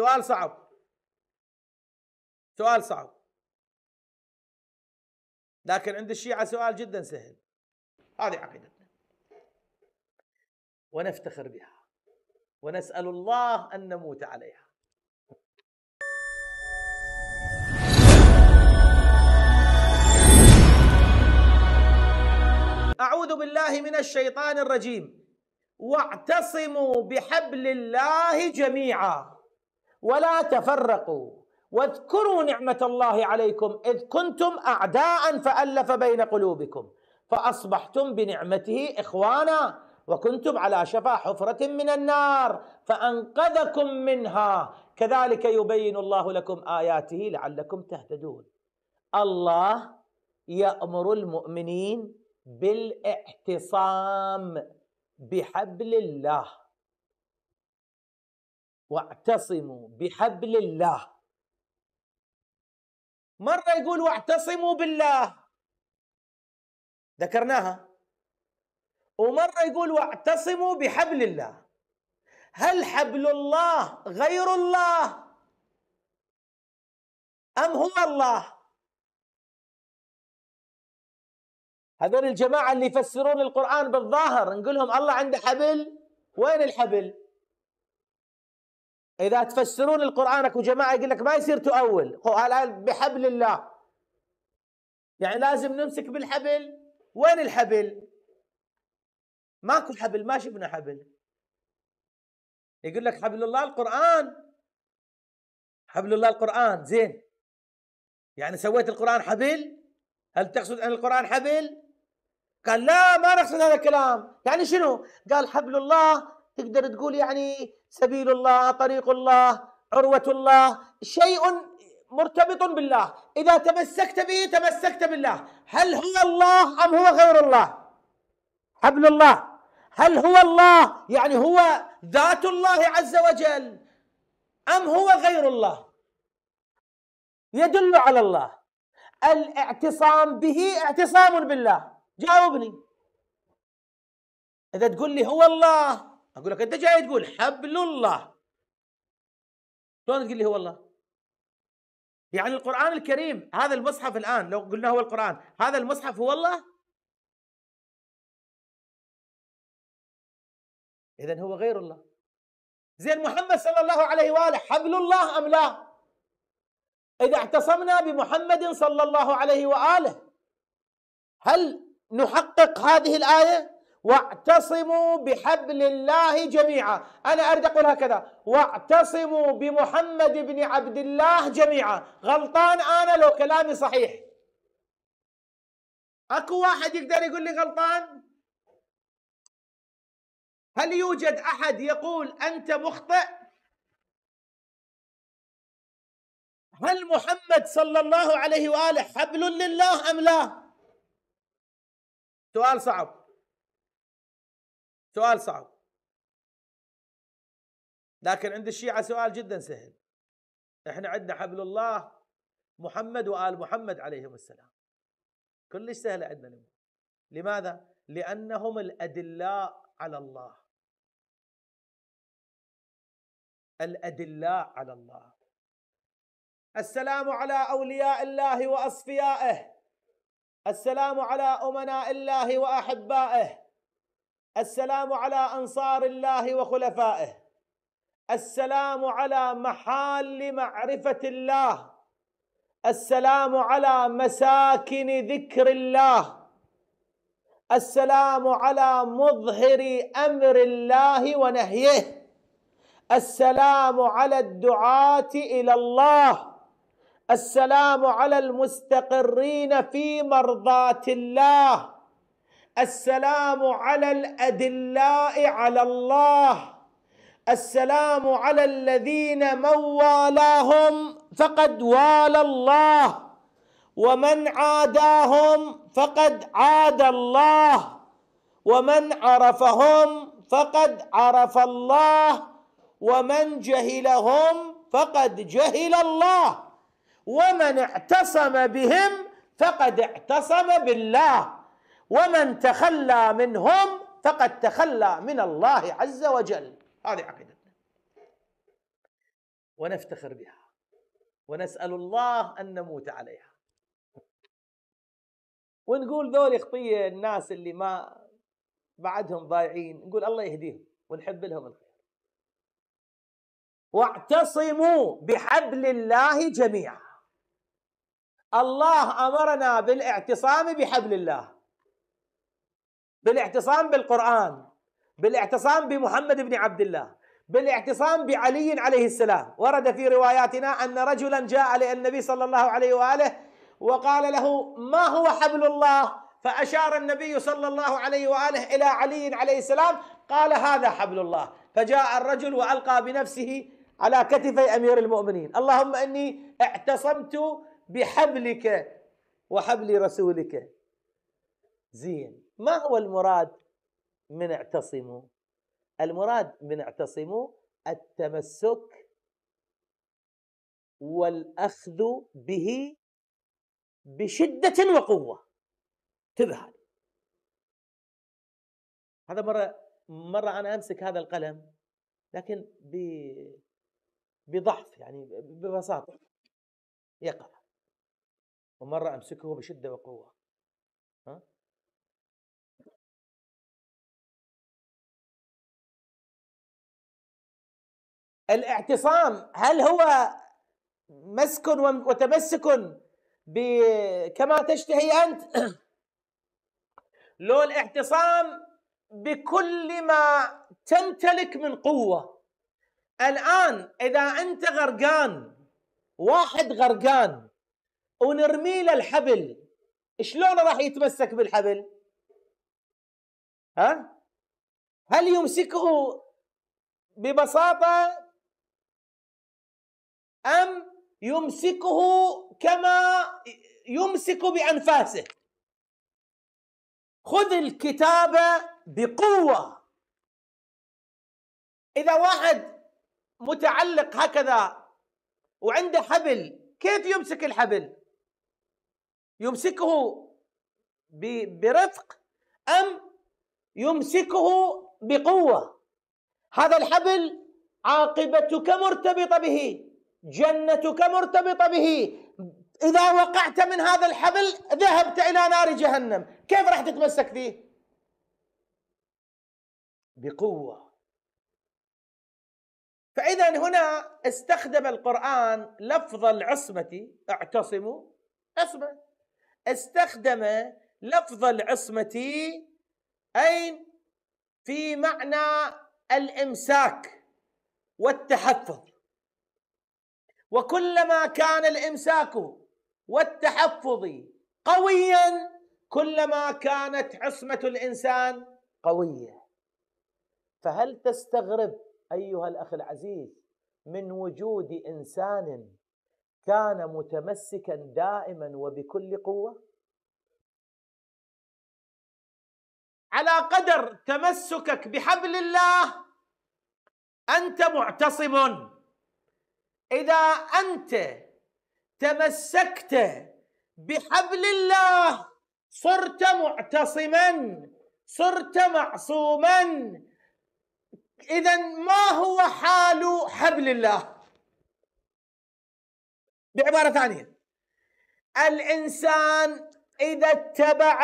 سؤال صعب سؤال صعب لكن عند الشيعة سؤال جدا سهل هذه عقيدتنا ونفتخر بها ونسأل الله أن نموت عليها أعوذ بالله من الشيطان الرجيم واعتصموا بحبل الله جميعا ولا تفرقوا واذكروا نعمة الله عليكم إذ كنتم أعداء فألف بين قلوبكم فأصبحتم بنعمته إخوانا وكنتم على شفا حفرة من النار فأنقذكم منها كذلك يبين الله لكم آياته لعلكم تهتدون الله يأمر المؤمنين بالاعتصام بحبل الله واعتصموا بحبل الله مرة يقول واعتصموا بالله ذكرناها ومرة يقول واعتصموا بحبل الله هل حبل الله غير الله أم هو الله هذول الجماعة اللي يفسرون القرآن بالظاهر نقول لهم الله عنده حبل وين الحبل اذا تفسرون القران اكو جماعه يقول لك ما يصير تؤول قال بحبل الله يعني لازم نمسك بالحبل وين الحبل ماكو حبل ما شفنا حبل يقول لك حبل الله القران حبل الله القران زين يعني سويت القران حبل هل تقصد ان القران حبل قال لا ما نقصد هذا الكلام يعني شنو قال حبل الله تقدر تقول يعني سبيل الله طريق الله عروة الله شيء مرتبط بالله إذا تمسكت به تمسكت بالله هل هو الله أم هو غير الله حبل الله هل هو الله يعني هو ذات الله عز وجل أم هو غير الله يدل على الله الاعتصام به اعتصام بالله جاوبني إذا تقول لي هو الله اقول لك انت جاي تقول حبل الله شلون تقول لي هو الله؟ يعني القرآن الكريم هذا المصحف الآن لو قلنا هو القرآن هذا المصحف هو الله إذا هو غير الله زين محمد صلى الله عليه وآله حبل الله أم لا إذا اعتصمنا بمحمد صلى الله عليه وآله هل نحقق هذه الآية واعتصموا بحبل الله جميعا أنا أريد أقول هكذا واعتصموا بمحمد بن عبد الله جميعا غلطان أنا لو كلامي صحيح أكو واحد يقدر يقول لي غلطان هل يوجد أحد يقول أنت مخطئ هل محمد صلى الله عليه وآله حبل لله أم لا سؤال صعب سؤال صعب لكن عند الشيعة سؤال جدا سهل احنا عندنا حبل الله محمد وآل محمد عليهم السلام كلش سهلة عندنا الأمور لماذا؟ لأنهم الأدلاء على الله الأدلاء على الله السلام على أولياء الله وأصفيائه السلام على أمناء الله وأحبائه السلام على انصار الله وخلفائه السلام على محال معرفه الله السلام على مساكن ذكر الله السلام على مظهر امر الله ونهيه السلام على الدعاه الى الله السلام على المستقرين في مرضاه الله السلام على الادلاء على الله السلام على الذين من والاهم فقد والى الله ومن عاداهم فقد عاد الله ومن عرفهم فقد عرف الله ومن جهلهم فقد جهل الله ومن اعتصم بهم فقد اعتصم بالله ومن تخلى منهم فقد تخلى من الله عز وجل هذه عقيدتنا ونفتخر بها ونسأل الله أن نموت عليها ونقول ذول خطية الناس اللي ما بعدهم ضايعين نقول الله يهديهم ونحب لهم الخير واعتصموا بحبل الله جميعا الله أمرنا بالاعتصام بحبل الله بالاعتصام بالقرآن بالاعتصام بمحمد بن عبد الله بالاعتصام بعلي عليه السلام ورد في رواياتنا أن رجلا جاء للنبي صلى الله عليه وآله وقال له ما هو حبل الله فأشار النبي صلى الله عليه وآله إلى علي عليه السلام قال هذا حبل الله فجاء الرجل وألقى بنفسه على كتفي أمير المؤمنين اللهم إني اعتصمت بحبلك وحبل رسولك زين ما هو المراد من اعتصموا المراد من اعتصموا التمسك والأخذ به بشدة وقوة تذهل هذا مرة مرة أنا أمسك هذا القلم لكن بضعف يعني ببساطة يقع ومرة أمسكه بشدة وقوة ها؟ الاعتصام هل هو مسك وتمسك كما تشتهي انت لو الاعتصام بكل ما تمتلك من قوه الان اذا انت غرقان واحد غرقان ونرمي له الحبل شلون راح يتمسك بالحبل ها هل يمسكه ببساطه أم يمسكه كما يمسك بأنفاسه خذ الكتاب بقوة إذا واحد متعلق هكذا وعنده حبل كيف يمسك الحبل يمسكه برفق أم يمسكه بقوة هذا الحبل عاقبتك مرتبطة به جنتك مرتبطة به إذا وقعت من هذا الحبل ذهبت إلى نار جهنم كيف راح تتمسك فيه بقوة فإذا هنا استخدم القرآن لفظ العصمة اعتصموا عصمة استخدم لفظ العصمة أين في معنى الإمساك والتحفظ وكلما كان الامساك والتحفظ قويا كلما كانت عصمه الانسان قويه فهل تستغرب ايها الاخ العزيز من وجود انسان كان متمسكا دائما وبكل قوه على قدر تمسكك بحبل الله انت معتصم إذا أنت تمسكت بحبل الله صرت معتصما صرت معصوما إذا ما هو حال حبل الله بعبارة ثانية الإنسان إذا اتبع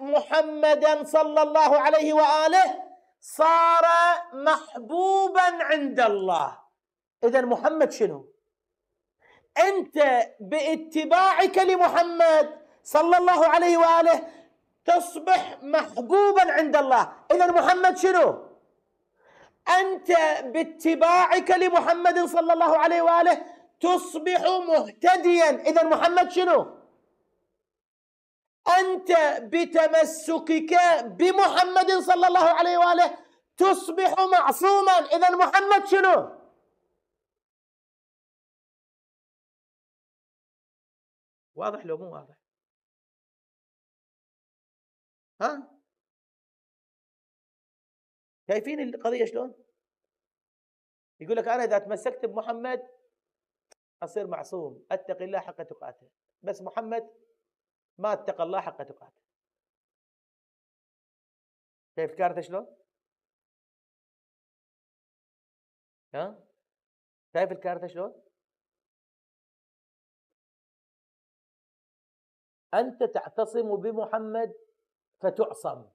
محمدا صلى الله عليه وآله صار محبوبا عند الله اذا محمد شنو انت باتباعك لمحمد صلى الله عليه واله تصبح محبوبا عند الله اذا محمد شنو انت باتباعك لمحمد صلى الله عليه واله تصبح مهتديا اذا محمد شنو انت بتمسكك بمحمد صلى الله عليه واله تصبح معصوما اذا محمد شنو واضح لو مو واضح ها شايفين القضيه شلون يقول لك انا اذا تمسكت بمحمد اصير معصوم اتقي الله حق تقاته بس محمد ما اتقى الله حق تقاته شايف كارثه شلون ها شايف الكارثه شلون أنت تعتصم بمحمد فتعصم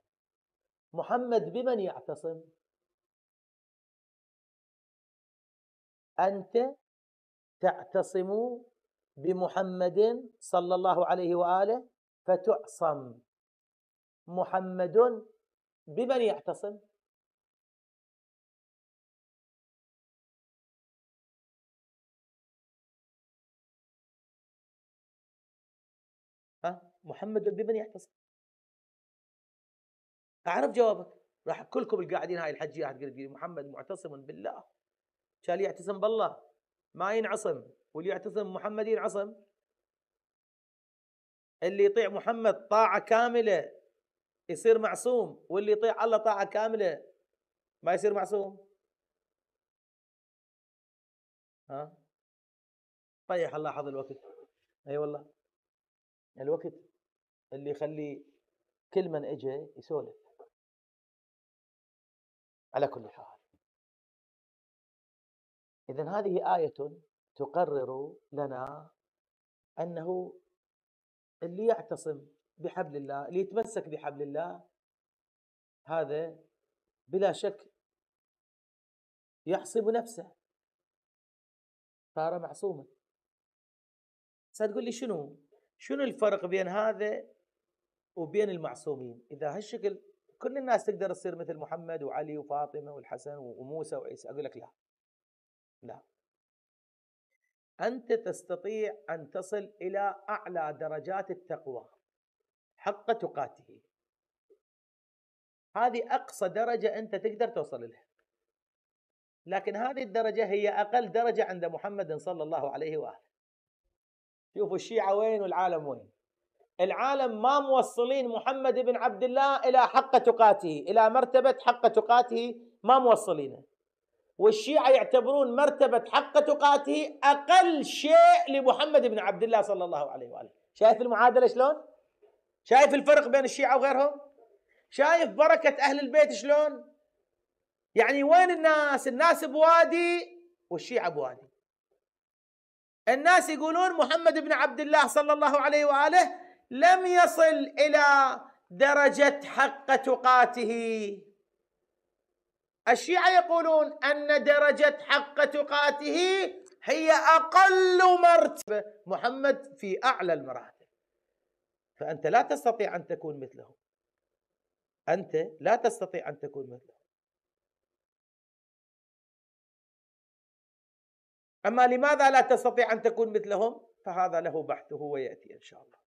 محمد بمن يعتصم أنت تعتصم بمحمد صلى الله عليه وآله فتعصم محمد بمن يعتصم محمد بمن يعتصم اعرف جوابك راح كلكم القاعدين هاي الحجيه راح تقول محمد معتصم بالله شال يعتصم بالله ما ينعصم واللي يعتصم محمد ينعصم اللي يطيع محمد طاعه كامله يصير معصوم واللي يطيع الله طاعه كامله ما يصير معصوم ها طيح الله حظ الوقت اي أيوة والله الوقت اللي يخلي كل من اجى يسولف على كل حال اذا هذه آية تقرر لنا انه اللي يعتصم بحبل الله اللي يتمسك بحبل الله هذا بلا شك يحصب نفسه صار معصوما ستقول لي شنو شنو الفرق بين هذا وبين المعصومين اذا هالشكل كل الناس تقدر تصير مثل محمد وعلي وفاطمه والحسن وموسى وعيسى اقول لك لا لا انت تستطيع ان تصل الى اعلى درجات التقوى حق تقاته هذه اقصى درجه انت تقدر توصل لها لكن هذه الدرجه هي اقل درجه عند محمد صلى الله عليه واله شوفوا الشيعة وين والعالم وين العالم ما موصلين محمد بن عبد الله إلى حق تقاته إلى مرتبة حق تقاته ما موصلينه والشيعة يعتبرون مرتبة حق تقاته أقل شيء لمحمد بن عبد الله صلى الله عليه وآله شايف المعادلة شلون؟ شايف الفرق بين الشيعة وغيرهم؟ شايف بركة أهل البيت شلون؟ يعني وين الناس؟ الناس بوادي والشيعة بوادي الناس يقولون محمد بن عبد الله صلى الله عليه واله لم يصل الى درجه حق تقاته الشيعه يقولون ان درجه حق تقاته هي اقل مرتبه محمد في اعلى المراتب فانت لا تستطيع ان تكون مثله انت لا تستطيع ان تكون مثله أما لماذا لا تستطيع أن تكون مثلهم فهذا له بحثه ويأتي إن شاء الله